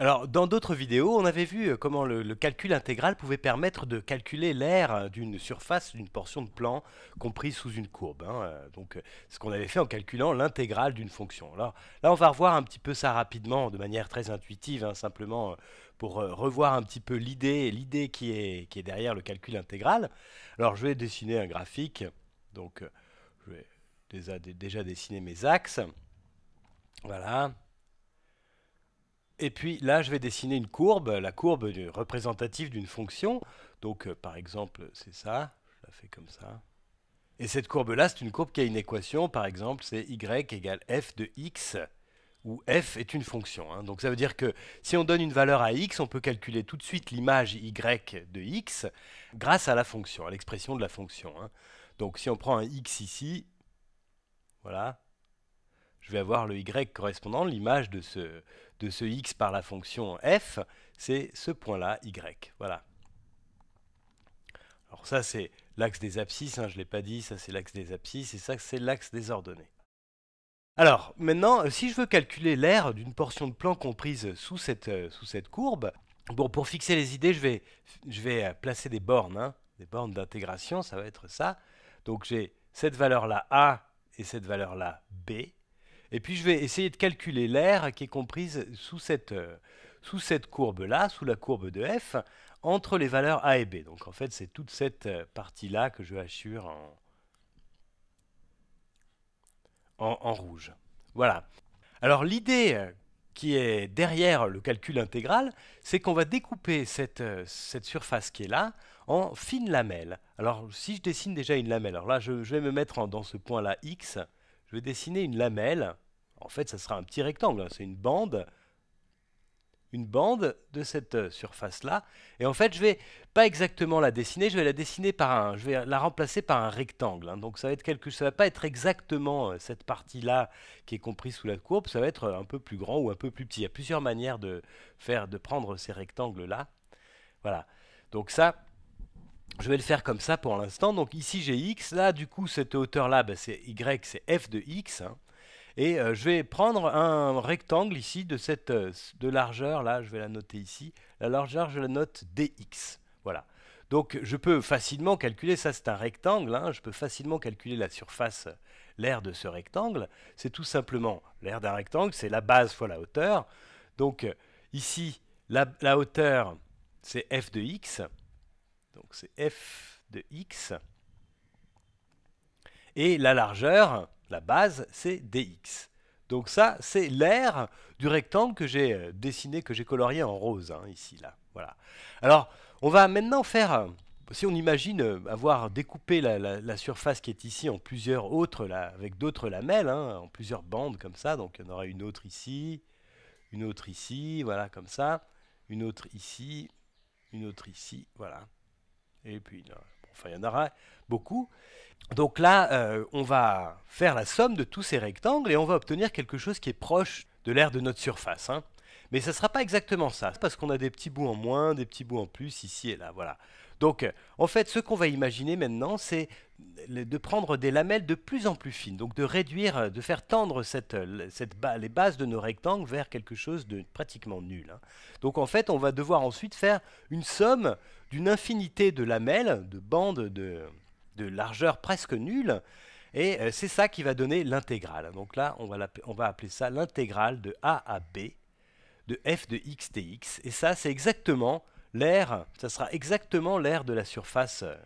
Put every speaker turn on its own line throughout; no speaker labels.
Alors, dans d'autres vidéos, on avait vu euh, comment le, calcul intégral pouvait permettre de calculer l'air euh, d'une surface d'une portion de plan comprise sous une courbe. Hein, euh, donc, ce qu'on avait fait en calculant l'intégrale d'une fonction. Là, là, on va revoir un petit peu ça rapidement, de manière très intuitive, hein, simplement pour revoir un petit peu l'idée, l'idée qui est, derrière le calcul intégral. Alors, je vais dessiner un graphique. Donc, je vais déjà dessiner mes axes. Voilà. Et puis là, je vais dessiner une courbe, la courbe représentative d'une fonction. Donc euh, par exemple, c'est ça, je la fais comme ça. Et cette courbe-là, c'est une courbe qui a une équation, par exemple, c'est y égale f de x, où f est une fonction. Hein. Donc ça veut dire que si on donne une valeur à x, on peut calculer tout de suite l'image y de x grâce à la fonction, à l'expression de la fonction. Hein. Donc si on prend un x ici, voilà, je vais avoir le y correspondant, l'image de ce, de ce x par la fonction f, c'est ce point-là, y. Voilà. Alors ça, c'est l'axe des abscisses, hein, je ne l'ai pas dit, ça c'est l'axe des abscisses, et ça c'est l'axe des ordonnées. Alors, maintenant, euh, si je veux calculer l'aire d'une portion de plan comprise sous cette, euh, sous cette courbe, bon, pour fixer les idées, je vais, euh, placer des bornes, hein. des bornes d'intégration, ça va être ça. Donc j'ai cette valeur-là A et cette valeur-là B. Et puis je vais essayer de calculer l'air qui est comprise euh, sous cette, courbe-là, sous la courbe de f, entre les valeurs a et b. Donc en fait, c'est toute cette euh, partie-là que je assure en, en, rouge. Voilà. Alors l'idée euh, qui est derrière le calcul intégral, c'est qu'on va découper cette, surface qui est là en fines lamelles. Alors si je dessine déjà une lamelle, alors là je, vais me mettre dans ce point-là x, dessiner une lamelle. En fait, ça sera un petit rectangle, hein, c'est une bande une bande de cette euh, surface-là. Et en fait, je vais pas exactement la dessiner, je vais la dessiner par un, je vais la remplacer par un rectangle. Hein. Donc ça va être quelque, ça va pas être exactement euh, cette partie-là qui est comprise sous la courbe, ça va être euh, un peu plus grand ou un peu plus petit. Il y a plusieurs manières de faire, de prendre ces rectangles-là. Voilà. Donc ça, je vais le faire comme ça pour l'instant. Donc ici j'ai x, là du coup cette hauteur là bah, c'est y, c'est f de x. Hein. Et euh, je vais prendre un rectangle ici de cette euh, de largeur, là je vais la noter ici. La largeur je la note dx. Voilà. Donc je peux facilement calculer, ça c'est un rectangle, hein. je peux facilement calculer la surface, euh, l'aire de ce rectangle. C'est tout simplement l'aire d'un rectangle, c'est la base fois la hauteur. Donc ici, la, la hauteur c'est f de x. Donc c'est f de x. Et la largeur, la base, c'est dx. Donc ça, c'est l'aire du rectangle que j'ai euh, dessiné, que j'ai colorié en rose, hein, ici, là. Voilà. Alors, on va maintenant faire, euh, si on imagine euh, avoir découpé la, surface qui est ici en plusieurs autres, là, avec d'autres lamelles, hein, en plusieurs bandes comme ça, donc il y en aura une autre ici, une autre ici, voilà, comme ça, une autre ici, une autre ici, voilà et puis enfin il y en aura beaucoup. Donc là, euh, on va faire la somme de tous ces rectangles et on va obtenir quelque chose qui est proche de l'aire de notre surface. Hein. Mais ça ne sera pas exactement ça, parce qu'on a des petits bouts en moins, des petits bouts en plus, ici et là, voilà. Donc, en fait, ce qu'on va imaginer maintenant, c'est de prendre des lamelles de plus en plus fines, donc de réduire, de faire tendre cette, les bases de nos rectangles vers quelque chose de pratiquement nul. Hein. Donc en fait, on va devoir ensuite faire une somme d'une infinité de lamelles, de bandes de, de largeur presque nulle, et euh, c'est ça qui va donner l'intégrale. Donc là, on va, on va appeler ça l'intégrale de a à b de f de x dx, et ça, c'est exactement l'aire, ça sera exactement l'aire de la surface. Euh,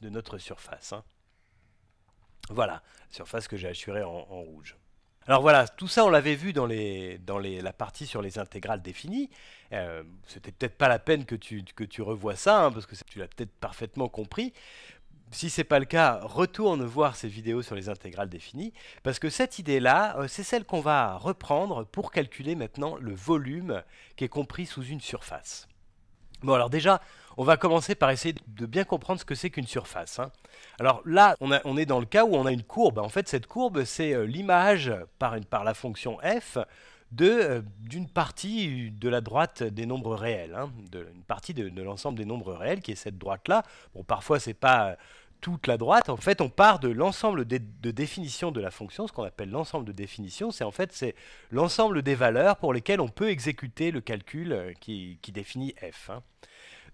de, notre surface. Hein. Voilà, surface que j'ai assurée en, rouge. Alors voilà, tout ça on l'avait vu dans, les, dans la partie sur les intégrales définies. Euh, c'était peut-être pas la peine que tu, que tu revois ça, hein, parce que tu l'as peut-être parfaitement compris. Si c'est pas le cas, retourne voir ces vidéos sur les intégrales définies, parce que cette idée-là, euh, c'est celle qu'on va reprendre pour calculer maintenant le volume qui est compris sous une surface. Bon alors déjà, on va commencer par essayer de bien comprendre ce que c'est qu'une surface. Hein. Alors là, on, est dans le cas où on a une courbe. En fait, cette courbe, c'est euh, l'image par, la fonction f euh, d'une partie de la droite des nombres réels, hein, une partie de, de l'ensemble des nombres réels qui est cette droite-là. Bon, parfois c'est pas euh, toute la droite, en fait, on part de l'ensemble de, définition définitions de la fonction, ce qu'on appelle l'ensemble de définition, c'est en fait c'est l'ensemble des valeurs pour lesquelles on peut exécuter le calcul euh, qui, définit f. Hein.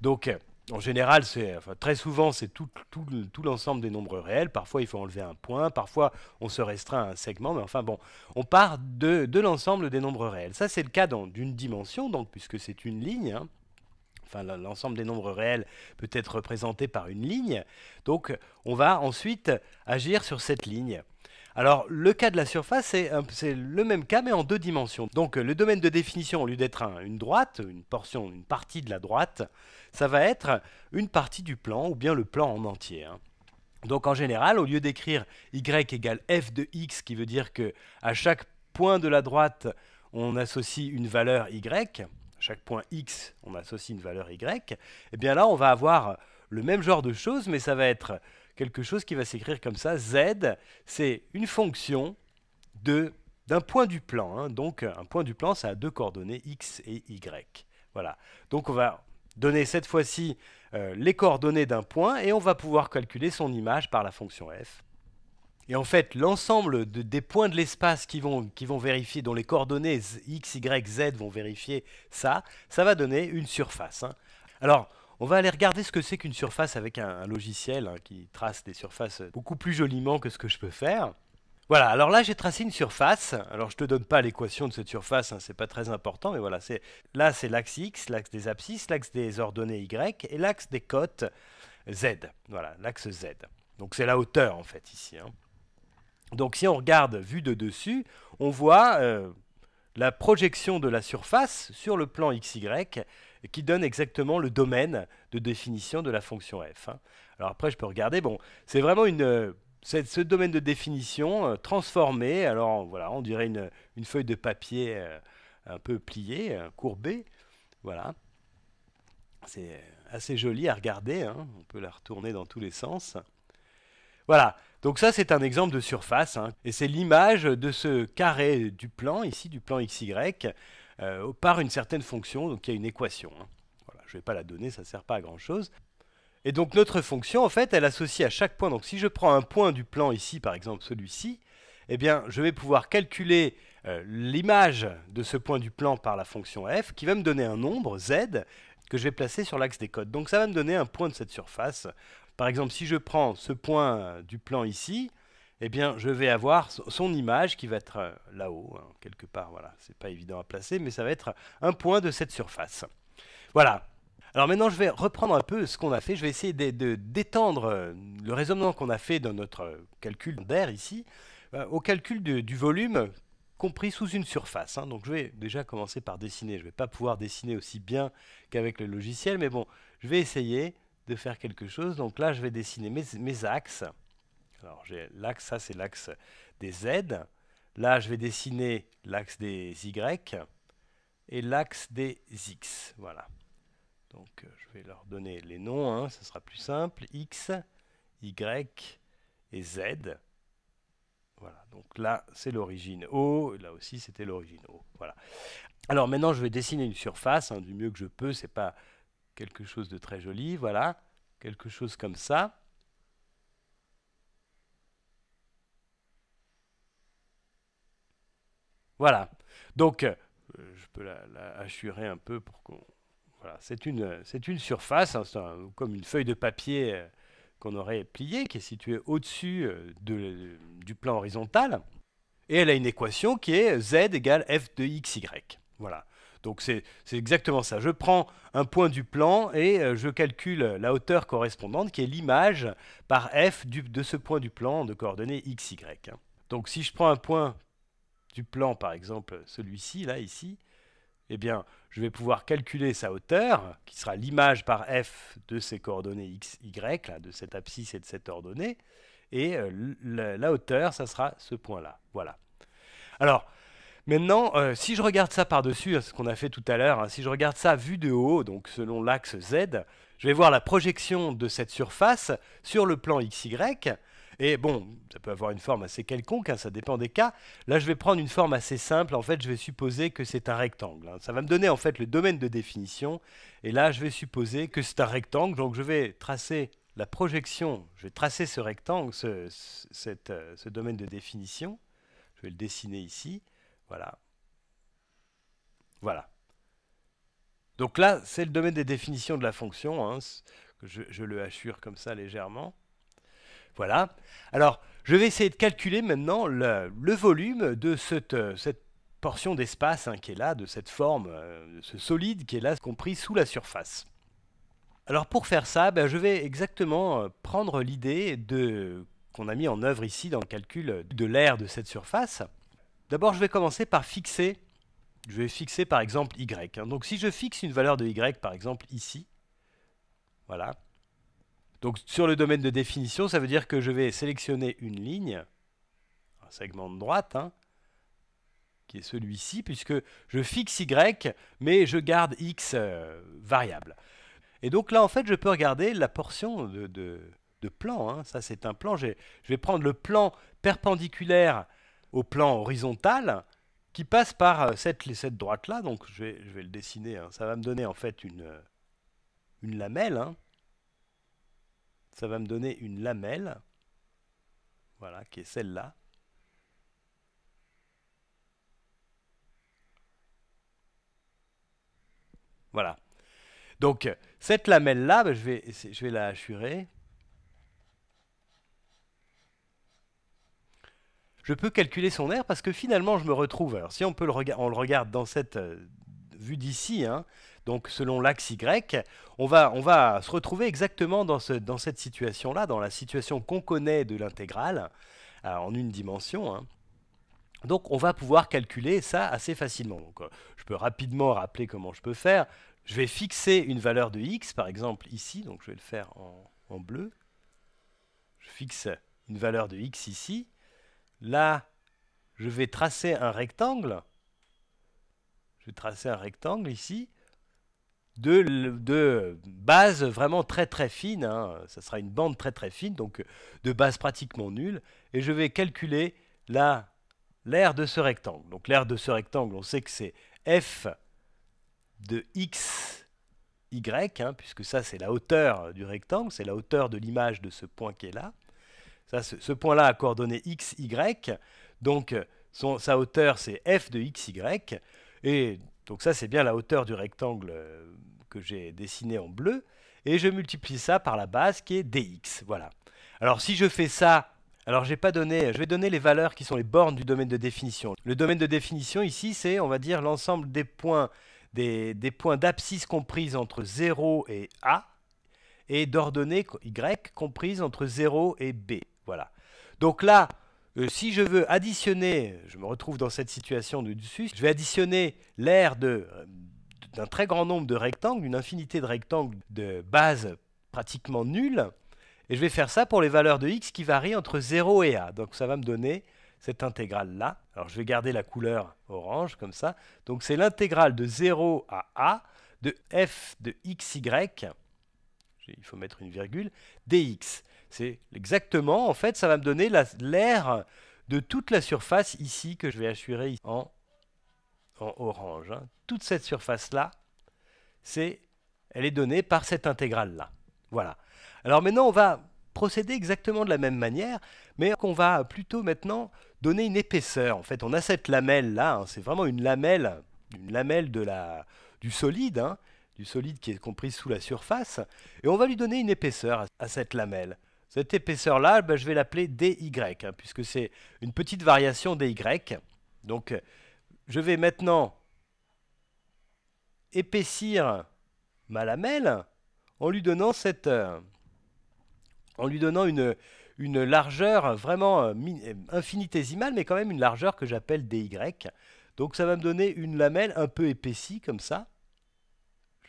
Donc, en général, c'est très souvent, c'est tout, l'ensemble des nombres réels. Parfois, il faut enlever un point. Parfois, on se restreint à un segment. Mais enfin, bon, on part de, l'ensemble des nombres réels. Ça, c'est le cas d'une dimension, donc, puisque c'est une ligne. Hein enfin l'ensemble des nombres réels peut être représenté par une ligne. Donc on va ensuite agir sur cette ligne. Alors le cas de la surface, c'est le même cas mais en deux dimensions. Donc le domaine de définition, au lieu d'être une droite, une portion, une partie de la droite, ça va être une partie du plan ou bien le plan en entier. Hein. Donc en général, au lieu d'écrire y égale f de x, qui veut dire que à chaque point de la droite, on associe une valeur y, chaque point x, on associe une valeur y, eh bien là, on va avoir le même genre de choses, mais ça va être quelque chose qui va s'écrire comme ça. z, c'est une fonction d'un point du plan. Hein. Donc, un point du plan, ça a deux coordonnées, x et y. Voilà. Donc, on va donner cette fois-ci euh, les coordonnées d'un point et on va pouvoir calculer son image par la fonction f. Et en fait, l'ensemble des points de l'espace qui vont, vérifier, dont les coordonnées x, y, z vont vérifier ça, ça va donner une surface. Hein. Alors, on va aller regarder ce que c'est qu'une surface avec un, logiciel hein, qui trace des surfaces beaucoup plus joliment que ce que je peux faire. Voilà, alors là j'ai tracé une surface. Alors je te donne pas l'équation de cette surface, hein, c'est pas très important, mais voilà, là c'est l'axe x, l'axe des abscisses, l'axe des ordonnées y et l'axe des côtes z. Voilà, l'axe z. Donc c'est la hauteur en fait ici. Hein. Donc si on regarde vue de dessus, on voit euh, la projection de la surface sur le plan xy qui donne exactement le domaine de définition de la fonction f. Hein. Alors après, je peux regarder. Bon, c'est vraiment une, euh, ce domaine de définition euh, transformé. Alors voilà, on dirait une, feuille de papier un peu pliée, courbée. Voilà. C'est assez joli à regarder. Hein. On peut la retourner dans tous les sens. Voilà, donc ça c'est un exemple de surface, hein. et c'est l'image de ce carré du plan, ici du plan XY, euh, par une certaine fonction, donc il y a une équation. Hein. Voilà, je ne vais pas la donner, ça ne sert pas à grand chose. Et donc notre fonction, en fait, elle associe à chaque point, donc si je prends un point du plan ici, par exemple celui-ci, eh bien je vais pouvoir calculer euh, l'image de ce point du plan par la fonction f, qui va me donner un nombre, z, que je vais placer sur l'axe des codes. Donc ça va me donner un point de cette surface par exemple, si je prends ce point euh, du plan ici, eh bien, je vais avoir son image qui va être euh, là-haut, hein, quelque part. Voilà, n'est pas évident à placer, mais ça va être un point de cette surface. Voilà. Alors maintenant, je vais reprendre un peu ce qu'on a fait. Je vais essayer d'étendre euh, le raisonnement qu'on a fait dans notre calcul d'air ici au calcul du, volume compris sous une surface. Hein. Donc je vais déjà commencer par dessiner. Je ne vais pas pouvoir dessiner aussi bien qu'avec le logiciel, mais bon, je vais essayer de faire quelque chose. Donc là, je vais dessiner mes, axes. Alors j'ai l'axe, ça c'est l'axe des Z. Là, je vais dessiner l'axe des Y et l'axe des X. Voilà. Donc euh, je vais leur donner les noms, hein, ce sera plus simple. X, Y et Z. Voilà, donc là c'est l'origine O, là aussi c'était l'origine O. Voilà. Alors maintenant je vais dessiner une surface, hein. du mieux que je peux, c'est pas quelque chose de très joli, voilà, quelque chose comme ça. Voilà. Donc, euh, je peux la, un peu pour qu'on... Voilà, c'est une, une surface, hein, comme une feuille de papier euh, qu'on aurait pliée, qui est située au-dessus euh, de, du plan horizontal. Et elle a une équation qui est z égale f de y. Voilà. Donc c'est exactement ça. Je prends un point du plan et euh, je calcule la hauteur correspondante qui est l'image par f de ce point du plan de coordonnées x, y. Hein. Donc si je prends un point du plan, par exemple celui-ci, là, ici, eh bien, je vais pouvoir calculer sa hauteur, qui sera l'image par f de ces coordonnées x, y, de cette abscisse et de cette ordonnée, et euh, la, la hauteur, ça sera ce point-là. Voilà. Alors, Maintenant, euh, si je regarde ça par-dessus, hein, ce qu'on a fait tout à l'heure, hein, si je regarde ça vu de haut, donc selon l'axe Z, je vais voir la projection de cette surface sur le plan XY. Et bon, ça peut avoir une forme assez quelconque, hein, ça dépend des cas. Là, je vais prendre une forme assez simple. En fait, je vais supposer que c'est un rectangle. Ça va me donner en fait le domaine de définition. Et là, je vais supposer que c'est un rectangle. Donc, je vais tracer la projection. Je vais tracer ce rectangle, ce euh, domaine de définition. Je vais le dessiner ici. Voilà. Voilà. Donc là, c'est le domaine des définitions de la fonction. Hein, je, le assure comme ça légèrement. Voilà. Alors, je vais essayer de calculer maintenant le, volume de cette, euh, portion d'espace hein, qui est là, de cette forme, euh, de ce solide qui est là, compris sous la surface. Alors pour faire ça, ben, je vais exactement euh, prendre l'idée qu'on a mis en œuvre ici dans le calcul de l'aire de cette surface. D'abord, je vais commencer par fixer. Je vais fixer par exemple y. Hein. Donc si je fixe une valeur de y, par exemple ici, voilà. Donc sur le domaine de définition, ça veut dire que je vais sélectionner une ligne, un segment de droite, hein, qui est celui-ci, puisque je fixe y, mais je garde x euh, variable. Et donc là, en fait, je peux regarder la portion de, plan. Hein. Ça, c'est un plan. Je vais prendre le plan perpendiculaire au plan horizontal qui passe par euh, cette, cette droite-là. Donc je vais, le dessiner. Hein. Ça va me donner en fait une, euh, une lamelle. Hein. Ça va me donner une lamelle. Voilà, qui est celle-là. Voilà. Donc cette lamelle-là, bah, je vais, je vais la assurer je peux calculer son air parce que finalement, je me retrouve. si on, peut le, on le regarde dans cette euh, vue d'ici, hein, donc selon l'axe Y, on va, on va se retrouver exactement dans, ce, dans cette situation-là, dans la situation qu'on connaît de l'intégrale, euh, en une dimension. Hein. Donc on va pouvoir calculer ça assez facilement. Donc, euh, je peux rapidement rappeler comment je peux faire. Je vais fixer une valeur de x, par exemple ici, donc je vais le faire en bleu. Je fixe une valeur de x ici. Là, je vais tracer un rectangle. Je vais tracer un rectangle ici de, base vraiment très très fine. Hein. Ça sera une bande très très fine, donc de base pratiquement nulle. Et je vais calculer la l'aire de ce rectangle. Donc l'aire de ce rectangle, on sait que c'est f de x, y, hein, puisque ça c'est la hauteur du rectangle, c'est la hauteur de l'image de ce point qui est là ce, point-là a coordonnées x, y. Donc, euh, sa hauteur, c'est f de x, y. Et donc ça, c'est bien la hauteur du rectangle euh, que j'ai dessiné en bleu. Et je multiplie ça par la base qui est dx. Voilà. Alors si je fais ça, alors j'ai pas donné, je vais donner les valeurs qui sont les bornes du domaine de définition. Le domaine de définition ici, c'est on va dire l'ensemble des points des, des points d'abscisse comprises entre 0 et A et d'ordonnées y comprises entre 0 et B. Voilà. Donc là, euh, si je veux additionner, je me retrouve dans cette situation du dessus, je vais additionner l'air euh, d'un très grand nombre de rectangles, une infinité de rectangles de base pratiquement nulle, et je vais faire ça pour les valeurs de x qui varient entre 0 et a. Donc ça va me donner cette intégrale-là. Alors je vais garder la couleur orange comme ça. Donc c'est l'intégrale de 0 à a de f de xy, il faut mettre une virgule, dx. C'est exactement, en fait, ça va me donner l'air de toute la surface ici que je vais assurer en, en orange. Hein. Toute cette surface-là, c'est, elle est donnée par cette intégrale-là. Voilà. Alors maintenant, on va procéder exactement de la même manière, mais qu'on va plutôt maintenant donner une épaisseur. En fait, on a cette lamelle-là, hein. c'est vraiment une lamelle, une lamelle de la, du solide, hein, du solide qui est compris sous la surface, et on va lui donner une épaisseur à cette lamelle. Cette épaisseur-là, eh ben, je vais l'appeler dy, hein, puisque c'est une petite variation dy. Donc, je vais maintenant épaissir ma lamelle en lui donnant cette... Euh, en lui donnant une, une largeur vraiment euh, infinitésimale, mais quand même une largeur que j'appelle dy. Donc ça va me donner une lamelle un peu épaissie comme ça.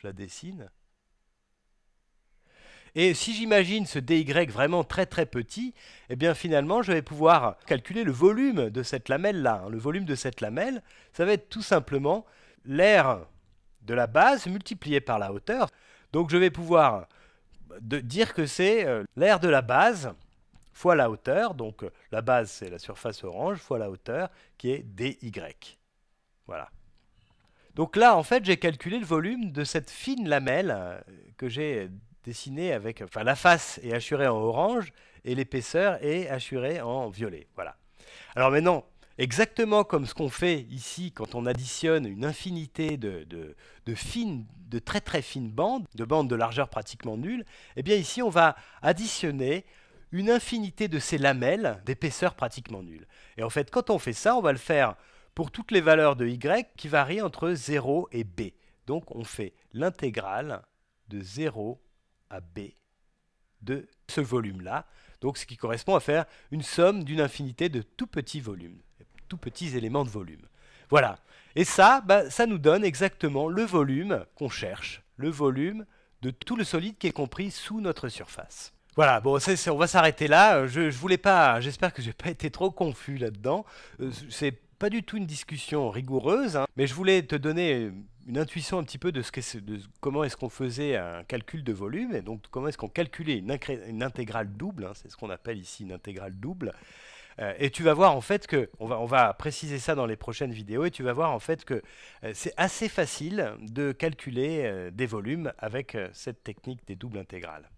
Je la dessine. Et si j'imagine ce dy vraiment très très petit, eh bien finalement je vais pouvoir calculer le volume de cette lamelle-là. Hein. Le volume de cette lamelle, ça va être tout simplement l'air de la base multiplié par la hauteur. Donc je vais pouvoir bah, dire que c'est euh, l'air de la base fois la hauteur, donc euh, la base c'est la surface orange, fois la hauteur qui est dy. Voilà. Donc là, en fait, j'ai calculé le volume de cette fine lamelle euh, que j'ai dessiné avec, enfin la face est assurée en orange et l'épaisseur est assurée en violet. Voilà. Alors maintenant, exactement comme ce qu'on fait ici quand on additionne une infinité de, de, fines, de très très fines bandes, de bandes de largeur pratiquement nulle, eh bien ici on va additionner une infinité de ces lamelles d'épaisseur pratiquement nulle. Et en fait, quand on fait ça, on va le faire pour toutes les valeurs de y qui varient entre 0 et b. Donc on fait l'intégrale de 0 à B de ce volume-là. Donc ce qui correspond à faire une somme d'une infinité de tout petits volumes, tout petits éléments de volume. Voilà. Et ça, bah, ça nous donne exactement le volume qu'on cherche, le volume de tout le solide qui est compris sous notre surface. Voilà, bon, on va s'arrêter là. Euh, je, voulais pas, j'espère que j'ai pas été trop confus là-dedans. Euh, c'est pas du tout une discussion rigoureuse, hein, mais je voulais te donner une intuition un petit peu de, ce que de comment est-ce qu'on faisait un calcul de volume, et donc comment est-ce qu'on calculait une, intégrale double, hein, c'est ce qu'on appelle ici une intégrale double. Euh, et tu vas voir en fait que, on va, on va préciser ça dans les prochaines vidéos, et tu vas voir en fait que euh, c'est assez facile de calculer euh, des volumes avec cette technique des doubles intégrales.